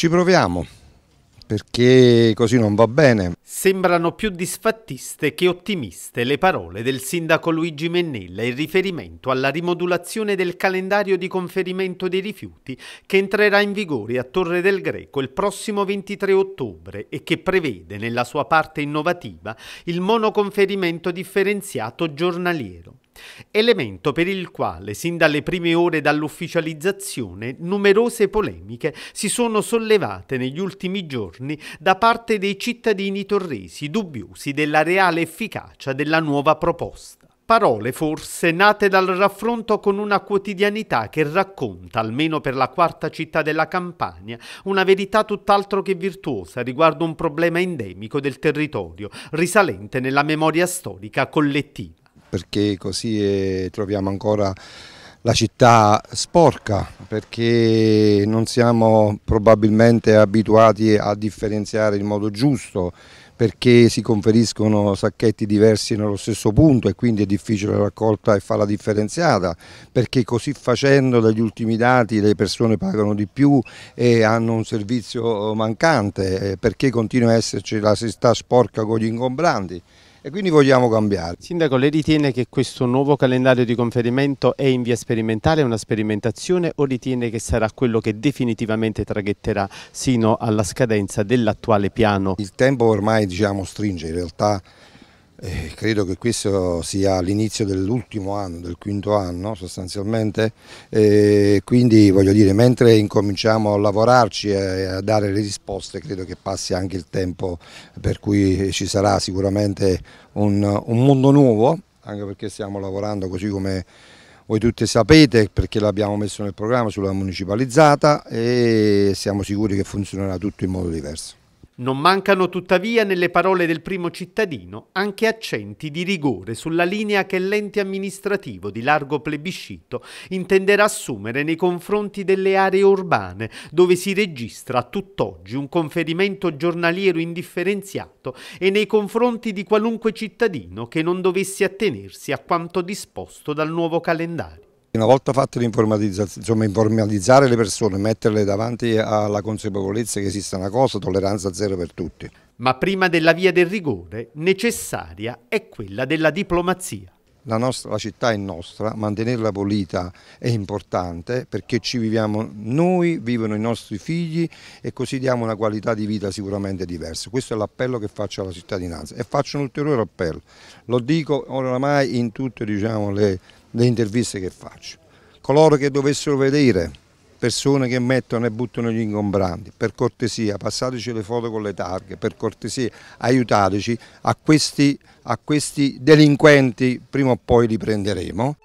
Ci proviamo perché così non va bene. Sembrano più disfattiste che ottimiste le parole del sindaco Luigi Mennella in riferimento alla rimodulazione del calendario di conferimento dei rifiuti che entrerà in vigore a Torre del Greco il prossimo 23 ottobre e che prevede nella sua parte innovativa il monoconferimento differenziato giornaliero elemento per il quale sin dalle prime ore dall'ufficializzazione numerose polemiche si sono sollevate negli ultimi giorni da parte dei cittadini torresi dubbiosi della reale efficacia della nuova proposta parole forse nate dal raffronto con una quotidianità che racconta, almeno per la quarta città della Campania, una verità tutt'altro che virtuosa riguardo un problema endemico del territorio, risalente nella memoria storica collettiva perché così eh, troviamo ancora la città sporca perché non siamo probabilmente abituati a differenziare in modo giusto perché si conferiscono sacchetti diversi nello stesso punto e quindi è difficile la raccolta e farla differenziata, perché così facendo dagli ultimi dati le persone pagano di più e hanno un servizio mancante, eh, perché continua a esserci la città sporca con gli ingombranti e quindi vogliamo cambiare. Sindaco, lei ritiene che questo nuovo calendario di conferimento è in via sperimentale, una sperimentazione o ritiene che sarà quello che definitivamente traghetterà sino alla scadenza dell'attuale piano? Il tempo ormai diciamo, stringe, in realtà eh, credo che questo sia l'inizio dell'ultimo anno, del quinto anno sostanzialmente, eh, quindi voglio dire, mentre incominciamo a lavorarci e a dare le risposte, credo che passi anche il tempo per cui ci sarà sicuramente un, un mondo nuovo, anche perché stiamo lavorando così come voi tutti sapete perché l'abbiamo messo nel programma sulla municipalizzata e siamo sicuri che funzionerà tutto in modo diverso. Non mancano tuttavia nelle parole del primo cittadino anche accenti di rigore sulla linea che l'ente amministrativo di largo plebiscito intenderà assumere nei confronti delle aree urbane dove si registra tutt'oggi un conferimento giornaliero indifferenziato e nei confronti di qualunque cittadino che non dovesse attenersi a quanto disposto dal nuovo calendario. Una volta fatta l'informatizzazione, informatizzare le persone, metterle davanti alla consapevolezza che esiste una cosa, tolleranza zero per tutti. Ma prima della via del rigore, necessaria è quella della diplomazia. La, nostra, la, città è nostra, mantenerla pulita è importante perché ci viviamo noi, vivono i nostri figli e così diamo una qualità di vita sicuramente diversa. Questo è l'appello che faccio alla cittadinanza e faccio un ulteriore appello, lo dico oramai in tutte diciamo, le le interviste che faccio. Coloro che dovessero vedere persone che mettono e buttano gli ingombranti, per cortesia passateci le foto con le targhe, per cortesia aiutateci, a questi, a questi delinquenti prima o poi li prenderemo.